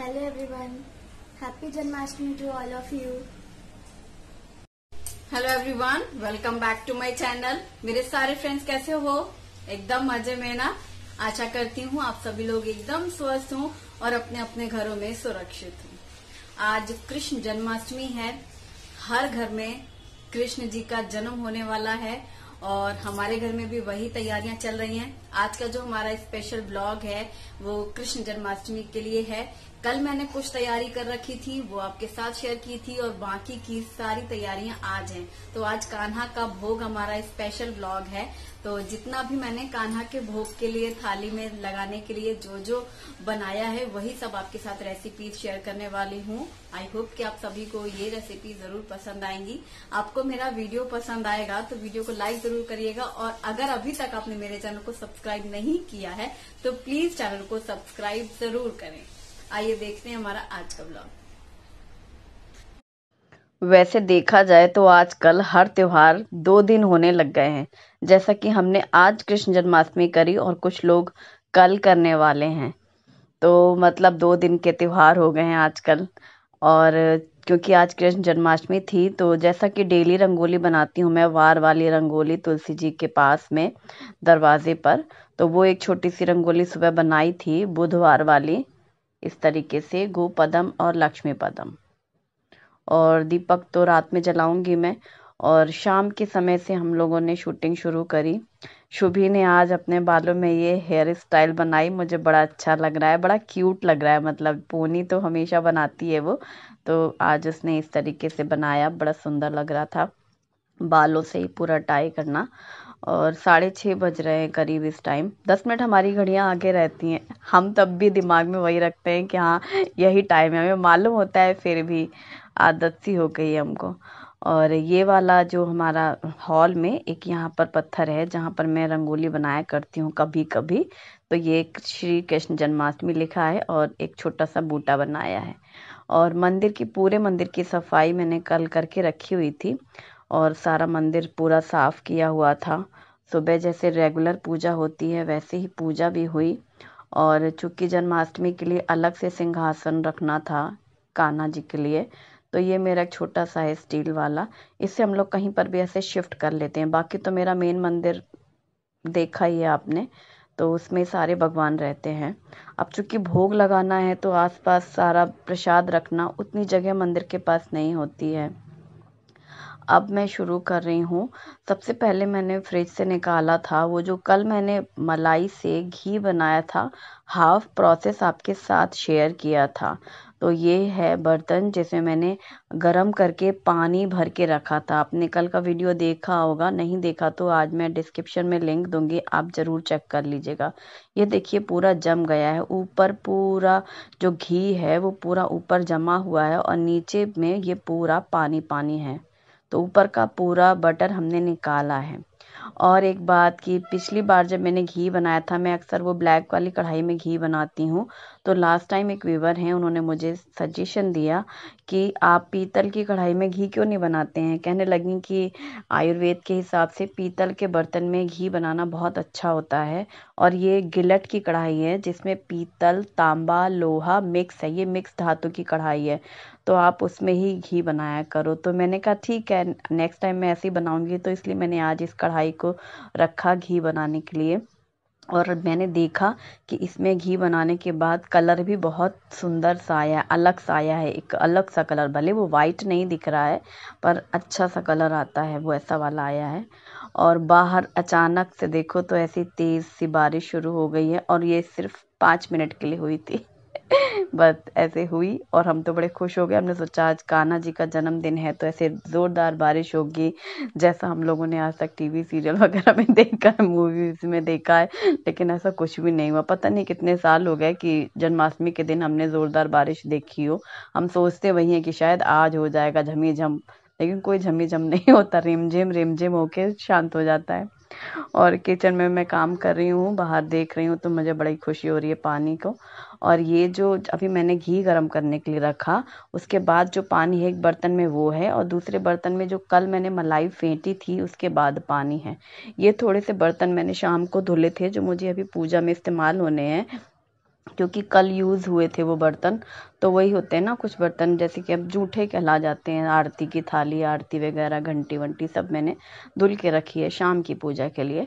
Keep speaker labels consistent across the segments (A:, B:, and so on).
A: hello everyone happy Janmashtami to all of you hello everyone welcome back to my channel मेरे सारे friends कैसे हो एकदम मजे में ना आशा करती हूँ आप सभी लोग एकदम स्वस्थ हूँ और अपने अपने घरों में सुरक्षित हूँ आज कृष्ण जन्माष्टमी है हर घर में कृष्ण जी का जन्म होने वाला है और हमारे घर में भी वही तैयारियां चल रही हैं आज का जो हमारा स्पेशल ब्लॉग है वो कृष्ण जन्माष्टमी के लिए है कल मैंने कुछ तैयारी कर रखी थी वो आपके साथ शेयर की थी और बाकी की सारी तैयारियां आज हैं तो आज कान्हा का भोग हमारा स्पेशल ब्लॉग है तो जितना भी मैंने कान्हा के भोग के लिए थाली में लगाने के लिए जो जो बनाया है वही सब आपके साथ रेसिपी शेयर करने वाली हूँ आई होप कि आप सभी को ये रेसिपी जरूर पसंद आएंगी आपको मेरा वीडियो पसंद आएगा तो वीडियो को लाइक जरूर करिएगा और अगर अभी तक आपने मेरे चैनल को सब्सक्राइब नहीं किया है तो प्लीज चैनल को सब्सक्राइब जरूर करें आइए देखते हैं हमारा आज का ब्लॉग वैसे देखा जाए तो आजकल हर त्योहार दो दिन होने लग गए हैं जैसा कि हमने आज कृष्ण जन्माष्टमी करी और कुछ लोग कल करने वाले हैं तो मतलब दो दिन के त्योहार हो गए हैं आजकल और क्योंकि आज कृष्ण जन्माष्टमी थी तो जैसा कि डेली रंगोली बनाती हूँ मैं वार वाली रंगोली तुलसी जी के पास में दरवाजे पर तो वो एक छोटी सी रंगोली सुबह बनाई थी बुधवार वाली इस तरीके से गो पदम और लक्ष्मी पदम और दीपक तो रात में जलाऊंगी मैं और शाम के समय से हम लोगों ने शूटिंग शुरू करी शुभी ने आज अपने बालों में ये हेयर स्टाइल बनाई मुझे बड़ा अच्छा लग रहा है बड़ा क्यूट लग रहा है मतलब पोनी तो हमेशा बनाती है वो तो आज उसने इस तरीके से बनाया बड़ा सुंदर लग रहा था बालों से ही पूरा टाई करना और साढ़े छः बज रहे हैं करीब इस टाइम दस मिनट हमारी घड़ियाँ आगे रहती हैं हम तब भी दिमाग में वही रखते हैं कि हाँ यही टाइम है हमें मालूम होता है फिर भी आदत सी हो गई है हमको और ये वाला जो हमारा हॉल में एक यहाँ पर पत्थर है जहाँ पर मैं रंगोली बनाया करती हूँ कभी कभी तो ये एक श्री कृष्ण जन्माष्टमी लिखा है और एक छोटा सा बूटा बनाया है और मंदिर की पूरे मंदिर की सफाई मैंने कल करके रखी हुई थी और सारा मंदिर पूरा साफ़ किया हुआ था सुबह जैसे रेगुलर पूजा होती है वैसे ही पूजा भी हुई और चूँकि जन्माष्टमी के लिए अलग से सिंहासन रखना था कान्हा जी के लिए तो ये मेरा एक छोटा सा है स्टील वाला इससे हम लोग कहीं पर भी ऐसे शिफ्ट कर लेते हैं बाकी तो मेरा मेन मंदिर देखा ही है आपने तो उसमें सारे भगवान रहते हैं अब चूंकि भोग लगाना है तो आसपास सारा प्रसाद रखना उतनी जगह मंदिर के पास नहीं होती है अब मैं शुरू कर रही हूँ सबसे पहले मैंने फ्रिज से निकाला था वो जो कल मैंने मलाई से घी बनाया था हाफ प्रोसेस आपके साथ शेयर किया था तो ये है बर्तन जिसमें मैंने गरम करके पानी भर के रखा था आपने कल का वीडियो देखा होगा नहीं देखा तो आज मैं डिस्क्रिप्शन में लिंक दूंगी आप ज़रूर चेक कर लीजिएगा ये देखिए पूरा जम गया है ऊपर पूरा जो घी है वो पूरा ऊपर जमा हुआ है और नीचे में ये पूरा पानी पानी है तो ऊपर का पूरा बटर हमने निकाला है और एक बात कि पिछली बार जब मैंने घी बनाया था मैं अक्सर वो ब्लैक वाली कढ़ाई में घी बनाती हूँ तो लास्ट टाइम एक व्यूवर हैं उन्होंने मुझे सजेशन दिया कि आप पीतल की कढ़ाई में घी क्यों नहीं बनाते हैं कहने लगी कि आयुर्वेद के हिसाब से पीतल के बर्तन में घी बनाना बहुत अच्छा होता है और ये गिलट की कढ़ाई है जिसमें पीतल तांबा लोहा मिक्स है ये मिक्स धातु की कढ़ाई है तो आप उसमें ही घी बनाया करो तो मैंने कहा ठीक है नेक्स्ट टाइम मैं ऐसे ही बनाऊँगी तो इसलिए मैंने आज इस कढ़ाई को रखा घी बनाने के लिए और मैंने देखा कि इसमें घी बनाने के बाद कलर भी बहुत सुंदर सा आया अलग सा आया है एक अलग सा कलर भले वो वाइट नहीं दिख रहा है पर अच्छा सा कलर आता है वो ऐसा वाला आया है और बाहर अचानक से देखो तो ऐसी तेज़ सी बारिश शुरू हो गई है और ये सिर्फ पाँच मिनट के लिए हुई थी बस ऐसे हुई और हम तो बड़े खुश हो गए हमने सोचा आज कान्हा जी का जन्मदिन है तो ऐसे ज़ोरदार बारिश होगी जैसा हम लोगों ने आज तक टीवी सीरियल वगैरह में देखा है मूवीज़ में देखा है लेकिन ऐसा कुछ भी नहीं हुआ पता नहीं कितने साल हो गए कि जन्माष्टमी के दिन हमने ज़ोरदार बारिश देखी हो हम सोचते वही हैं कि शायद आज हो जाएगा झमी झम लेकिन कोई झमी झम नहीं होता रिमझिम रिमझिम होके शांत हो जाता है और किचन में मैं काम कर रही हूँ बाहर देख रही हूँ तो मुझे बड़ी खुशी हो रही है पानी को और ये जो अभी मैंने घी गरम करने के लिए रखा उसके बाद जो पानी है एक बर्तन में वो है और दूसरे बर्तन में जो कल मैंने मलाई फेंटी थी उसके बाद पानी है ये थोड़े से बर्तन मैंने शाम को धुले थे जो मुझे अभी पूजा में इस्तेमाल होने हैं क्योंकि कल यूज़ हुए थे वो बर्तन तो वही होते हैं ना कुछ बर्तन जैसे कि अब जूठे कहला जाते हैं आरती की थाली आरती वगैरह घंटी वंटी सब मैंने धुल के रखी है शाम की पूजा के लिए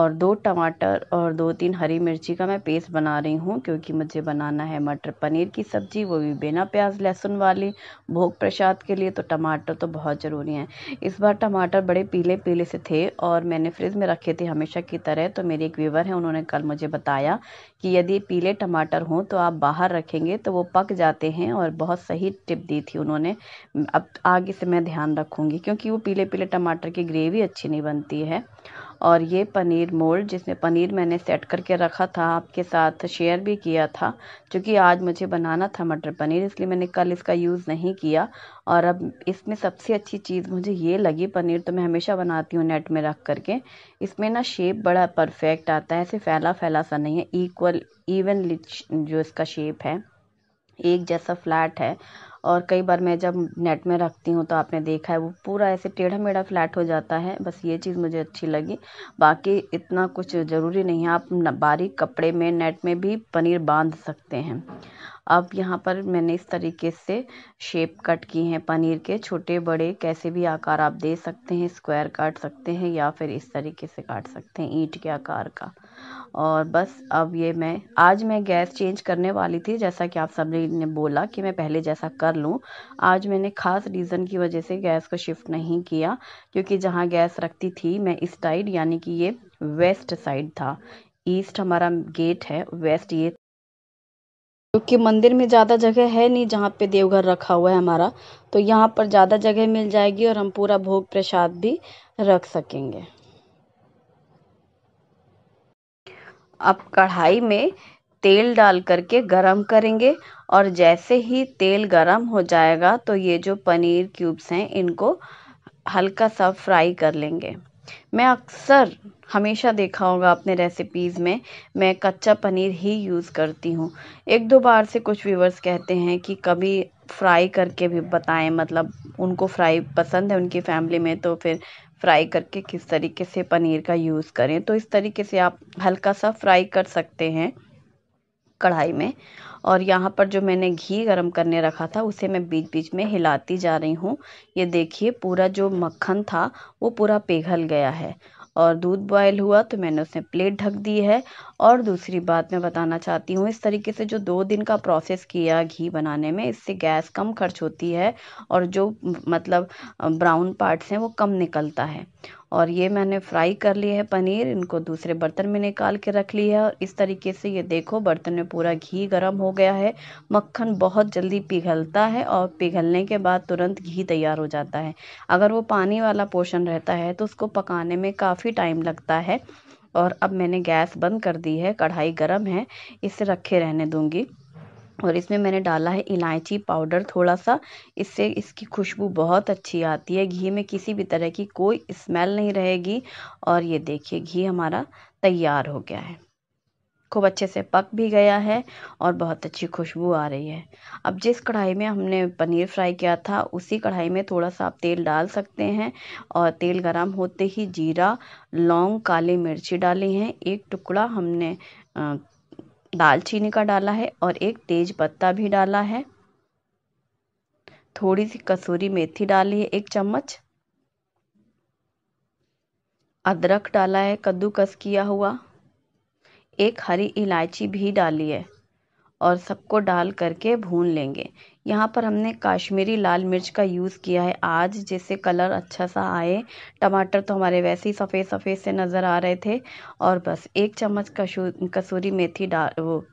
A: और दो टमाटर और दो तीन हरी मिर्ची का मैं पेस्ट बना रही हूँ क्योंकि मुझे बनाना है मटर पनीर की सब्ज़ी वो भी बिना प्याज लहसुन वाली भोग प्रसाद के लिए तो टमाटर तो बहुत ज़रूरी हैं इस बार टमाटर बड़े पीले पीले से थे और मैंने फ्रिज में रखे थे हमेशा की तरह तो मेरे एक व्यूवर हैं उन्होंने कल मुझे बताया कि यदि पीले टमाटर हों तो आप बाहर रखेंगे तो वो पक जा जाते हैं और बहुत सही टिप दी थी उन्होंने अब आगे से मैं ध्यान रखूँगी क्योंकि वो पीले पीले टमाटर की ग्रेवी अच्छी नहीं बनती है और ये पनीर मोल्ड जिसमें पनीर मैंने सेट करके रखा था आपके साथ शेयर भी किया था क्योंकि आज मुझे बनाना था मटर पनीर इसलिए मैंने कल इसका यूज़ नहीं किया और अब इसमें सबसे अच्छी चीज़ मुझे ये लगी पनीर तो मैं हमेशा बनाती हूँ नेट में रख करके इसमें ना शेप बड़ा परफेक्ट आता है ऐसे फैला फैला सा नहीं है इक्वल इवनली जो इसका शेप है एक जैसा फ्लैट है और कई बार मैं जब नेट में रखती हूँ तो आपने देखा है वो पूरा ऐसे टेढ़ा मेढ़ा फ्लैट हो जाता है बस ये चीज़ मुझे अच्छी लगी बाकी इतना कुछ ज़रूरी नहीं है आप बारीक कपड़े में नेट में भी पनीर बांध सकते हैं अब यहाँ पर मैंने इस तरीके से शेप कट की हैं पनीर के छोटे बड़े कैसे भी आकार आप दे सकते हैं स्क्वायर काट सकते हैं या फिर इस तरीके से काट सकते हैं ईंट के आकार का और बस अब ये मैं आज मैं गैस चेंज करने वाली थी जैसा कि आप सभी ने बोला कि मैं पहले जैसा कर लूँ आज मैंने ख़ास रीज़न की वजह से गैस को शिफ्ट नहीं किया क्योंकि जहाँ गैस रखती थी मैं इस साइड यानी कि ये वेस्ट साइड था ईस्ट हमारा गेट है वेस्ट ये क्योंकि मंदिर में ज़्यादा जगह है नहीं जहाँ पे देवघर रखा हुआ है हमारा तो यहाँ पर ज़्यादा जगह मिल जाएगी और हम पूरा भोग प्रसाद भी रख सकेंगे अब कढ़ाई में तेल डाल करके गरम करेंगे और जैसे ही तेल गरम हो जाएगा तो ये जो पनीर क्यूब्स हैं इनको हल्का सा फ्राई कर लेंगे मैं अक्सर हमेशा देखा होगा अपने रेसिपीज़ में मैं कच्चा पनीर ही यूज़ करती हूँ एक दो बार से कुछ व्यूवर्स कहते हैं कि कभी फ्राई करके भी बताएं मतलब उनको फ्राई पसंद है उनकी फैमिली में तो फिर फ्राई करके किस तरीके से पनीर का यूज़ करें तो इस तरीके से आप हल्का सा फ्राई कर सकते हैं कढ़ाई में और यहाँ पर जो मैंने घी गरम करने रखा था उसे मैं बीच बीच में हिलाती जा रही हूँ ये देखिए पूरा जो मक्खन था वो पूरा पिघल गया है और दूध बॉयल हुआ तो मैंने उसमें प्लेट ढक दी है और दूसरी बात मैं बताना चाहती हूँ इस तरीके से जो दो दिन का प्रोसेस किया घी बनाने में इससे गैस कम खर्च होती है और जो मतलब ब्राउन पार्ट्स हैं वो कम निकलता है और ये मैंने फ्राई कर लिए है पनीर इनको दूसरे बर्तन में निकाल के रख लिया है और इस तरीके से ये देखो बर्तन में पूरा घी गर्म हो गया है मक्खन बहुत जल्दी पिघलता है और पिघलने के बाद तुरंत घी तैयार हो जाता है अगर वो पानी वाला पोर्शन रहता है तो उसको पकाने में काफ़ी टाइम लगता है और अब मैंने गैस बंद कर दी है कढ़ाई गर्म है इसे रखे रहने दूँगी और इसमें मैंने डाला है इलायची पाउडर थोड़ा सा इससे इसकी खुशबू बहुत अच्छी आती है घी में किसी भी तरह की कोई स्मेल नहीं रहेगी और ये देखिए घी हमारा तैयार हो गया है खूब अच्छे से पक भी गया है और बहुत अच्छी खुशबू आ रही है अब जिस कढ़ाई में हमने पनीर फ्राई किया था उसी कढ़ाई में थोड़ा सा आप तेल डाल सकते हैं और तेल गरम होते ही जीरा लौंग काली मिर्ची डाली हैं एक टुकड़ा हमने दालचीनी का डाला है और एक तेज पत्ता भी डाला है थोड़ी सी कसूरी मेथी डाली है एक चम्मच अदरक डाला है कद्दूकस किया हुआ एक हरी इलायची भी डाली है और सबको डाल करके भून लेंगे यहाँ पर हमने काश्मीरी लाल मिर्च का यूज़ किया है आज जिससे कलर अच्छा सा आए टमाटर तो हमारे वैसे ही सफ़ेद सफ़ेद से नज़र आ रहे थे और बस एक चम्मच कसूरी मेथी डाल वो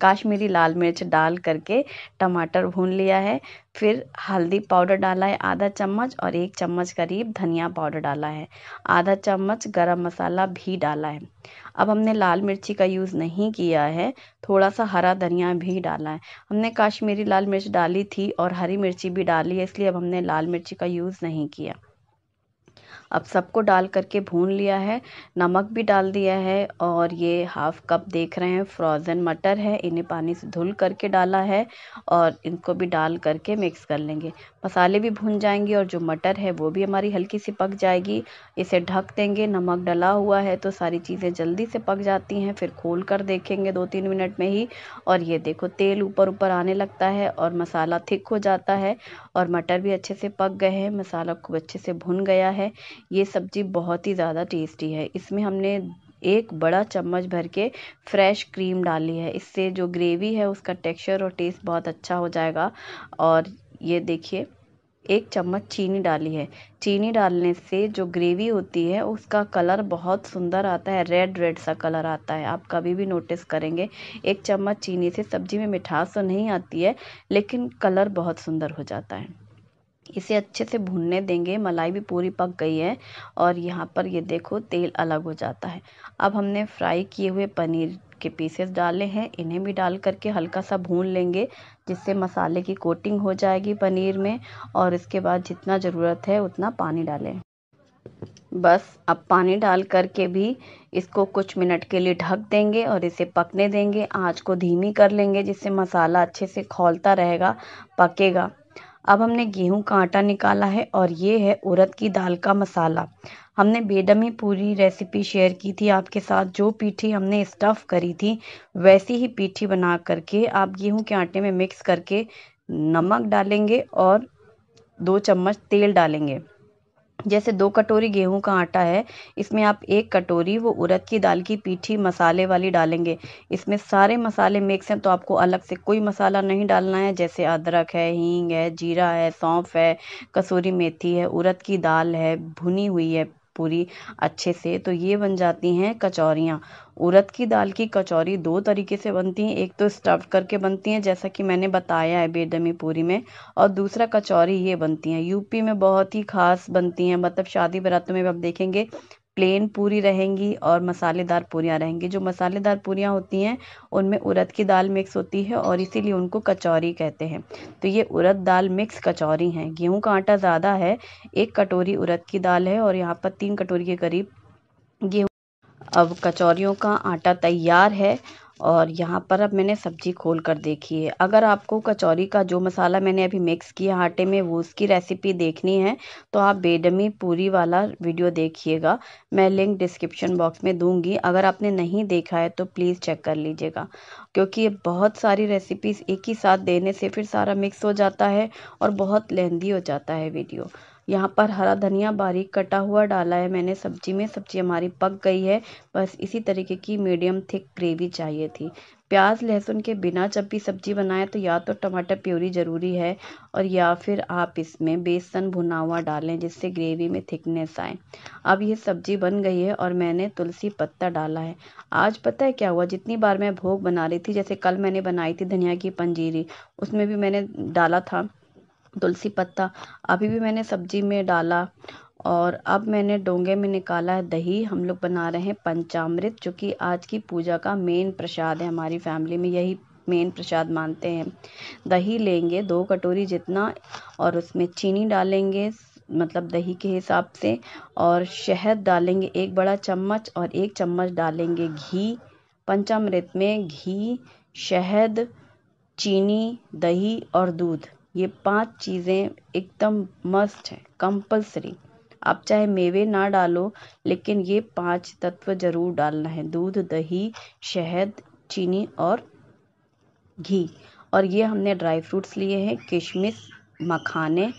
A: काश्मीरी लाल मिर्च डाल करके टमाटर भून लिया है फिर हल्दी पाउडर डाला है आधा चम्मच और एक चम्मच करीब धनिया पाउडर डाला है आधा चम्मच गरम मसाला भी डाला है अब हमने लाल मिर्ची का यूज़ नहीं किया है थोड़ा सा हरा धनिया भी डाला है हमने काश्मीरी लाल मिर्च डाली थी और हरी मिर्ची भी डाली है इसलिए अब हमने लाल मिर्ची का यूज़ नहीं किया अब सबको डाल करके भून लिया है नमक भी डाल दिया है और ये हाफ कप देख रहे हैं फ्रोज़न मटर है इन्हें पानी से धुल करके डाला है और इनको भी डाल करके मिक्स कर लेंगे मसाले भी भून जाएंगे और जो मटर है वो भी हमारी हल्की सी पक जाएगी इसे ढक देंगे नमक डला हुआ है तो सारी चीज़ें जल्दी से पक जाती हैं फिर खोल कर देखेंगे दो तीन मिनट में ही और ये देखो तेल ऊपर ऊपर आने लगता है और मसाला थिक हो जाता है और मटर भी अच्छे से पक गए हैं मसाला खूब अच्छे से भुन गया है ये सब्ज़ी बहुत ही ज़्यादा टेस्टी है इसमें हमने एक बड़ा चम्मच भर के फ्रेश क्रीम डाली है इससे जो ग्रेवी है उसका टेक्सचर और टेस्ट बहुत अच्छा हो जाएगा और ये देखिए एक चम्मच चीनी डाली है चीनी डालने से जो ग्रेवी होती है उसका कलर बहुत सुंदर आता है रेड रेड सा कलर आता है आप कभी भी नोटिस करेंगे एक चम्मच चीनी से सब्जी में मिठास तो नहीं आती है लेकिन कलर बहुत सुंदर हो जाता है इसे अच्छे से भूनने देंगे मलाई भी पूरी पक गई है और यहाँ पर ये देखो तेल अलग हो जाता है अब हमने फ्राई किए हुए पनीर के पीसेस डाले हैं इन्हें भी डाल करके हल्का सा भून लेंगे जिससे मसाले की कोटिंग हो जाएगी पनीर में और इसके बाद जितना ज़रूरत है उतना पानी डालें बस अब पानी डाल करके भी इसको कुछ मिनट के लिए ढक देंगे और इसे पकने देंगे आँच को धीमी कर लेंगे जिससे मसाला अच्छे से खौलता रहेगा पकेगा अब हमने गेहूं का आटा निकाला है और ये है उड़द की दाल का मसाला हमने बेडमी पूरी रेसिपी शेयर की थी आपके साथ जो पीठी हमने स्टफ़ करी थी वैसी ही पीठी बना करके आप गेहूं के आटे में मिक्स करके नमक डालेंगे और दो चम्मच तेल डालेंगे जैसे दो कटोरी गेहूं का आटा है इसमें आप एक कटोरी वो उड़द की दाल की पीठी मसाले वाली डालेंगे इसमें सारे मसाले मिक्स हैं तो आपको अलग से कोई मसाला नहीं डालना है जैसे अदरक है हींग है जीरा है सौंफ है कसूरी मेथी है उड़द की दाल है भुनी हुई है पूरी अच्छे से तो ये बन जाती हैं कचौरियाँ उड़द की दाल की कचौरी दो तरीके से बनती हैं एक तो स्टफ़ करके बनती हैं जैसा कि मैंने बताया है बेदमी पूरी में और दूसरा कचौरी ये बनती हैं यूपी में बहुत ही ख़ास बनती हैं मतलब शादी बरातों में भी आप देखेंगे प्लेन पूरी रहेंगी और मसालेदार पूरियाँ रहेंगी जो मसालेदार पूरियाँ होती हैं उनमें उड़द की दाल मिक्स होती है और इसीलिए उनको कचौरी कहते हैं तो ये उड़द दाल मिक्स कचौरी हैं गेहूँ का आटा ज़्यादा है एक कटोरी उड़द की दाल है और यहाँ पर तीन कटोरी के करीब गेहूँ अब कचौरियों का आटा तैयार है और यहाँ पर अब मैंने सब्जी खोल कर देखी है अगर आपको कचौरी का जो मसाला मैंने अभी मिक्स किया आटे में वो उसकी रेसिपी देखनी है तो आप बेडमी पूरी वाला वीडियो देखिएगा मैं लिंक डिस्क्रिप्शन बॉक्स में दूंगी अगर आपने नहीं देखा है तो प्लीज़ चेक कर लीजिएगा क्योंकि बहुत सारी रेसिपीज़ एक ही साथ देने से फिर सारा मिक्स हो जाता है और बहुत लेंदी हो जाता है वीडियो यहाँ पर हरा धनिया बारीक कटा हुआ डाला है मैंने सब्जी में सब्जी हमारी पक गई है बस इसी तरीके की मीडियम थिक ग्रेवी चाहिए थी प्याज लहसुन के बिना जब भी सब्जी बनाए तो या तो टमाटर प्योरी ज़रूरी है और या फिर आप इसमें बेसन भुना हुआ डालें जिससे ग्रेवी में थिकनेस आए अब यह सब्जी बन गई है और मैंने तुलसी पत्ता डाला है आज पता है क्या हुआ जितनी बार मैं भोग बना रही थी जैसे कल मैंने बनाई थी धनिया की पंजीरी उसमें भी मैंने डाला था तुलसी पत्ता अभी भी मैंने सब्जी में डाला और अब मैंने डोंगे में निकाला है दही हम लोग बना रहे हैं पंचामृत जो कि आज की पूजा का मेन प्रसाद है हमारी फैमिली में यही मेन प्रसाद मानते हैं दही लेंगे दो कटोरी जितना और उसमें चीनी डालेंगे मतलब दही के हिसाब से और शहद डालेंगे एक बड़ा चम्मच और एक चम्मच डालेंगे घी पंचामृत में घी शहद चीनी दही और दूध ये पांच चीज़ें एकदम मस्ट है कंपलसरी आप चाहे मेवे ना डालो लेकिन ये पांच तत्व जरूर डालना है दूध दही शहद चीनी और घी और ये हमने ड्राई फ्रूट्स लिए हैं किशमिश मखाने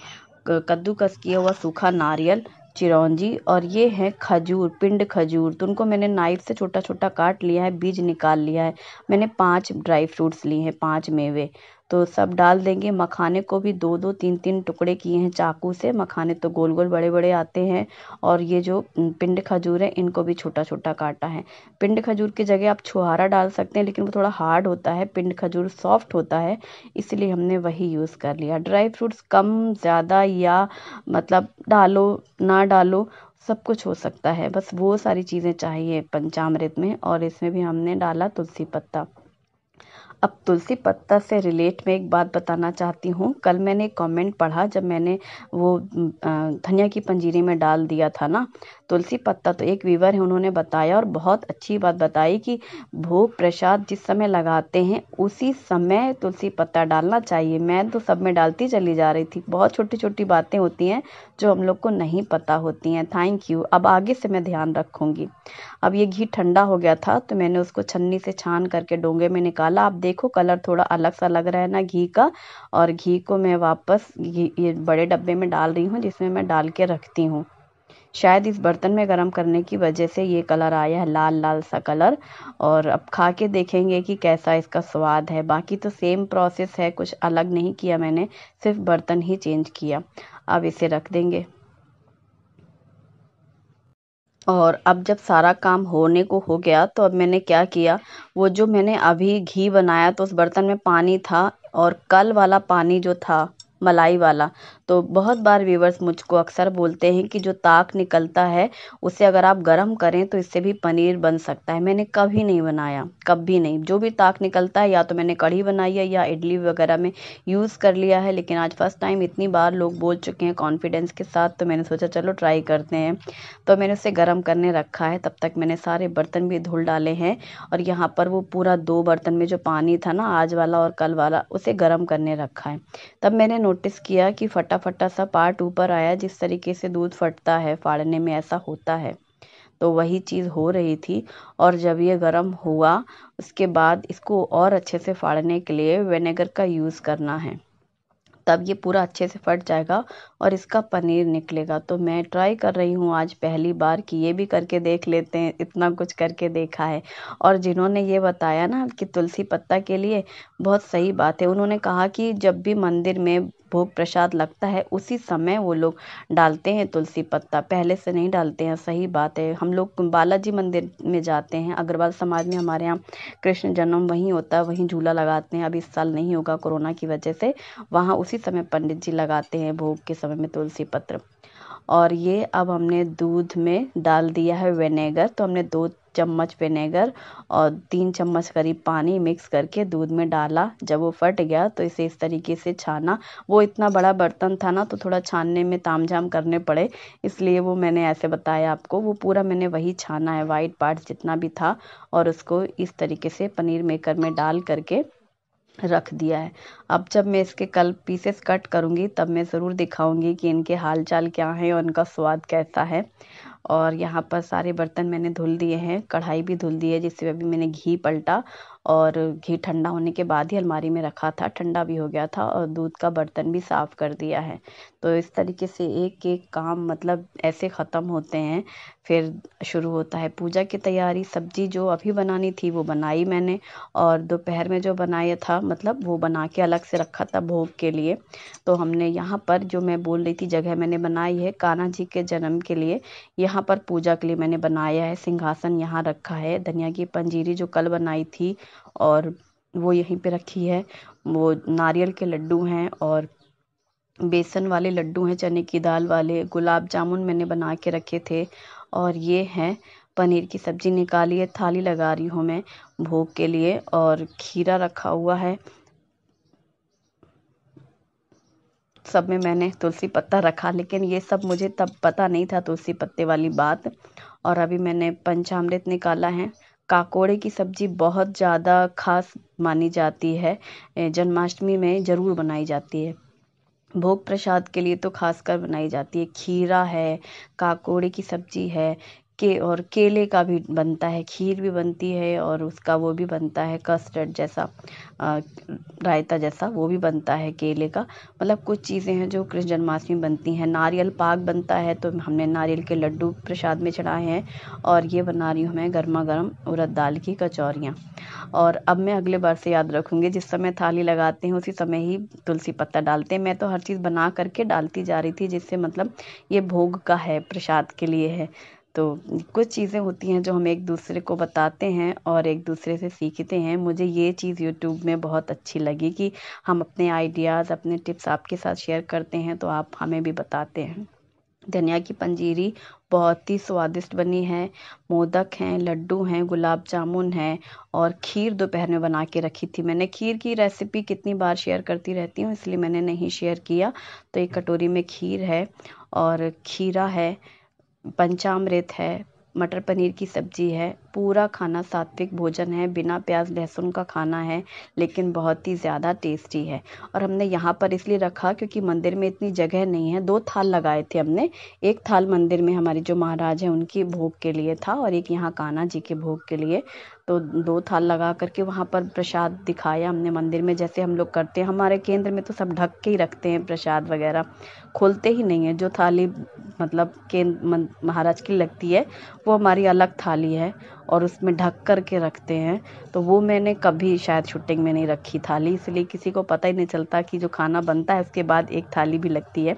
A: कद्दूकस किया हुआ सूखा नारियल चिरौंजी और ये है खजूर पिंड खजूर तो उनको मैंने नाइफ से छोटा छोटा काट लिया है बीज निकाल लिया है मैंने पांच ड्राई फ्रूट्स लिए हैं पांच मेवे तो सब डाल देंगे मखाने को भी दो दो तीन तीन टुकड़े किए हैं चाकू से मखाने तो गोल गोल बड़े बड़े आते हैं और ये जो पिंड खजूर है इनको भी छोटा छोटा काटा है पिंड खजूर की जगह आप छुहारा डाल सकते हैं लेकिन वो थोड़ा हार्ड होता है पिंड खजूर सॉफ्ट होता है इसलिए हमने वही यूज़ कर लिया ड्राई फ्रूट्स कम ज़्यादा या मतलब डालो ना डालो सब कुछ हो सकता है बस वो सारी चीज़ें चाहिए पंचामृत में और इसमें भी हमने डाला तुलसी पत्ता अब तुलसी पत्ता से रिलेट में एक बात बताना चाहती हूँ कल मैंने एक कॉमेंट पढ़ा जब मैंने वो धनिया की पंजीरी में डाल दिया था ना तुलसी पत्ता तो एक वीवर है उन्होंने बताया और बहुत अच्छी बात बताई कि भोग प्रसाद जिस समय लगाते हैं उसी समय तुलसी पत्ता डालना चाहिए मैं तो सब में डालती चली जा रही थी बहुत छोटी छोटी बातें होती हैं जो हम लोग को नहीं पता होती हैं थैंक यू अब आगे से मैं ध्यान रखूंगी अब ये घी ठंडा हो गया था तो मैंने उसको छन्नी से छान करके डोंगे में निकाला आप देखो कलर थोड़ा अलग सा लग रहा है ना घी का और घी को मैं वापस घी ये बड़े डब्बे में डाल रही हूँ जिसमें मैं डाल के रखती हूँ शायद इस बर्तन में गर्म करने की वजह से ये कलर आया है लाल लाल सा कलर और अब खा के देखेंगे कि कैसा इसका स्वाद है बाकी तो सेम प्रोसेस है कुछ अलग नहीं किया मैंने सिर्फ बर्तन ही चेंज किया अब इसे रख देंगे और अब जब सारा काम होने को हो गया तो अब मैंने क्या किया वो जो मैंने अभी घी बनाया तो उस बर्तन में पानी था और कल वाला पानी जो था मलाई वाला तो बहुत बार व्यूवर्स मुझको अक्सर बोलते हैं कि जो ताक निकलता है उसे अगर आप गर्म करें तो इससे भी पनीर बन सकता है मैंने कभी नहीं बनाया कभी नहीं जो भी ताक निकलता है या तो मैंने कढ़ी बनाई है या इडली वगैरह में यूज़ कर लिया है लेकिन आज फर्स्ट टाइम इतनी बार लोग बोल चुके हैं कॉन्फिडेंस के साथ तो मैंने सोचा चलो ट्राई करते हैं तो मैंने उसे गर्म करने रखा है तब तक मैंने सारे बर्तन भी धुल डाले हैं और यहाँ पर वो पूरा दो बर्तन में जो पानी था ना आज वाला और कल वाला उसे गर्म करने रखा है तब मैंने नोटिस किया कि फटाफटा सा पार्ट ऊपर आया जिस तरीके से दूध फटता है फाड़ने में ऐसा होता है तो वही चीज़ हो रही थी और जब ये गर्म हुआ उसके बाद इसको और अच्छे से फाड़ने के लिए विनेगर का यूज़ करना है तब ये पूरा अच्छे से फट जाएगा और इसका पनीर निकलेगा तो मैं ट्राई कर रही हूँ आज पहली बार कि ये भी करके देख लेते हैं इतना कुछ करके देखा है और जिन्होंने ये बताया ना कि तुलसी पत्ता के लिए बहुत सही बात है उन्होंने कहा कि जब भी मंदिर में भोग प्रसाद लगता है उसी समय वो लोग डालते हैं तुलसी पत्ता पहले से नहीं डालते हैं सही बात है हम लोग बालाजी मंदिर में जाते हैं अग्रवाल समाज में हमारे यहाँ कृष्ण जन्म वहीं होता है वहीं झूला लगाते हैं अब इस साल नहीं होगा कोरोना की वजह से वहाँ उसी समय पंडित जी लगाते हैं भोग के समय किताब में तुलसी पत्र और ये अब हमने दूध में डाल दिया है विनेगर तो हमने दो चम्मच विनेगर और तीन चम्मच करीब पानी मिक्स करके दूध में डाला जब वो फट गया तो इसे इस तरीके से छाना वो इतना बड़ा बर्तन था ना तो थोड़ा छानने में ताम झाम करने पड़े इसलिए वो मैंने ऐसे बताया आपको वो पूरा मैंने वही छाना है वाइट पार्ट जितना भी था और उसको इस तरीके से पनीर मेकर में डाल करके रख दिया है अब जब मैं इसके कल पीसेस कट करूँगी तब मैं ज़रूर दिखाऊँगी कि इनके हाल चाल क्या हैं और इनका स्वाद कैसा है और यहाँ पर सारे बर्तन मैंने धुल दिए हैं कढ़ाई भी धुल दी है जिससे अभी मैंने घी पलटा और घी ठंडा होने के बाद ही अलमारी में रखा था ठंडा भी हो गया था और दूध का बर्तन भी साफ़ कर दिया है तो इस तरीके से एक एक काम मतलब ऐसे ख़त्म होते हैं फिर शुरू होता है पूजा की तैयारी सब्जी जो अभी बनानी थी वो बनाई मैंने और दोपहर में जो बनाया था मतलब वो बना के अलग से रखा था भोग के लिए तो हमने यहाँ पर जो मैं बोल रही थी जगह मैंने बनाई है कान्हा जी के जन्म के लिए यहाँ पर पूजा के लिए मैंने बनाया है सिंहासन यहाँ रखा है धनिया की पंजीरी जो कल बनाई थी और वो यहीं पे रखी है वो नारियल के लड्डू हैं और बेसन वाले लड्डू हैं चने की दाल वाले गुलाब जामुन मैंने बना के रखे थे और ये हैं पनीर की सब्ज़ी निकाली है थाली लगा रही हूँ मैं भोग के लिए और खीरा रखा हुआ है सब में मैंने तुलसी पत्ता रखा लेकिन ये सब मुझे तब पता नहीं था तुलसी पत्ते वाली बात और अभी मैंने पंचामृत निकाला है काकोड़े की सब्जी बहुत ज़्यादा खास मानी जाती है जन्माष्टमी में ज़रूर बनाई जाती है भोग प्रसाद के लिए तो खासकर बनाई जाती है खीरा है काकोड़े की सब्जी है के और केले का भी बनता है खीर भी बनती है और उसका वो भी बनता है कस्टर्ड जैसा रायता जैसा वो भी बनता है केले का मतलब कुछ चीज़ें हैं जो कृष्ण जन्माष्टमी बनती हैं नारियल पाक बनता है तो हमने नारियल के लड्डू प्रसाद में चढ़ाए हैं और ये बना रही हूँ मैं गर्मा गर्म उरद दाल की कचौरियाँ और अब मैं अगले बार से याद रखूँगी जिस समय थाली लगाते हैं उसी समय ही तुलसी पत्ता डालते हैं मैं तो हर चीज़ बना करके डालती जा रही थी जिससे मतलब ये भोग का है प्रसाद के लिए है तो कुछ चीज़ें होती हैं जो हम एक दूसरे को बताते हैं और एक दूसरे से सीखते हैं मुझे ये चीज़ यूट्यूब में बहुत अच्छी लगी कि हम अपने आइडियाज़ अपने टिप्स आपके साथ शेयर करते हैं तो आप हमें भी बताते हैं धनिया की पंजीरी बहुत ही स्वादिष्ट बनी है मोदक हैं लड्डू हैं गुलाब जामुन हैं और खीर दोपहर में बना के रखी थी मैंने खीर की रेसिपी कितनी बार शेयर करती रहती हूँ इसलिए मैंने नहीं शेयर किया तो एक कटोरी में खीर है और खीरा है पंचामृत है मटर पनीर की सब्जी है पूरा खाना सात्विक भोजन है बिना प्याज लहसुन का खाना है लेकिन बहुत ही ज़्यादा टेस्टी है और हमने यहाँ पर इसलिए रखा क्योंकि मंदिर में इतनी जगह नहीं है दो थाल लगाए थे हमने एक थाल मंदिर में हमारे जो महाराज हैं उनकी भोग के लिए था और एक यहाँ कान्हा जी के भोग के लिए तो दो थाल लगा करके वहाँ पर प्रसाद दिखाया हमने मंदिर में जैसे हम लोग करते हैं हमारे केंद्र में तो सब ढक के ही रखते हैं प्रसाद वगैरह खोलते ही नहीं है जो थाली मतलब केंद्र महाराज की लगती है वो हमारी अलग थाली है और उसमें ढक कर के रखते हैं तो वो मैंने कभी शायद शूटिंग में नहीं रखी थाली इसलिए किसी को पता ही नहीं चलता कि जो खाना बनता है उसके बाद एक थाली भी लगती है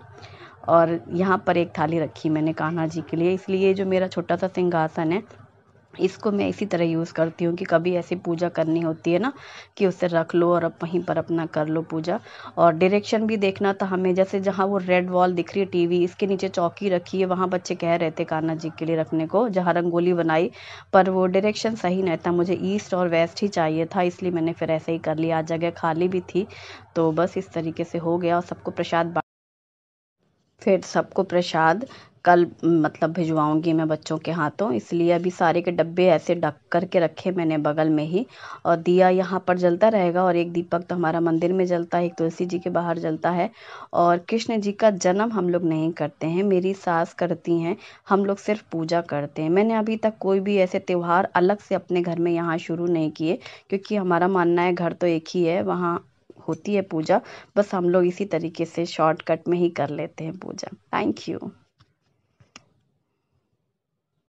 A: और यहाँ पर एक थाली रखी मैंने कान्हा जी के लिए इसलिए जो मेरा छोटा सा सिंहासन है इसको मैं इसी तरह यूज़ करती हूँ कि कभी ऐसी पूजा करनी होती है ना कि उसे रख लो और अब वहीं पर अपना कर लो पूजा और डायरेक्शन भी देखना था तो हमें जैसे जहाँ वो रेड वॉल दिख रही है टीवी इसके नीचे चौकी रखी है वहाँ बच्चे कह रहे थे कान्हा जी के लिए रखने को जहाँ रंगोली बनाई पर वो डायरेक्शन सही नहीं था मुझे ईस्ट और वेस्ट ही चाहिए था इसलिए मैंने फिर ऐसे ही कर लिया आज जगह खाली भी थी तो बस इस तरीके से हो गया और सबको प्रसाद फिर सबको प्रसाद कल मतलब भिजवाऊंगी मैं बच्चों के हाथों इसलिए अभी सारे के डब्बे ऐसे ढक करके रखे मैंने बगल में ही और दिया यहाँ पर जलता रहेगा और एक दीपक तो हमारा मंदिर में जलता है एक तुलसी जी के बाहर जलता है और कृष्ण जी का जन्म हम लोग नहीं करते हैं मेरी सास करती हैं हम लोग सिर्फ पूजा करते हैं मैंने अभी तक कोई भी ऐसे त्यौहार अलग से अपने घर में यहाँ शुरू नहीं किए क्योंकि हमारा मानना है घर तो एक ही है वहाँ होती है पूजा बस हम लोग इसी तरीके से शॉर्टकट में ही कर लेते हैं पूजा थैंक यू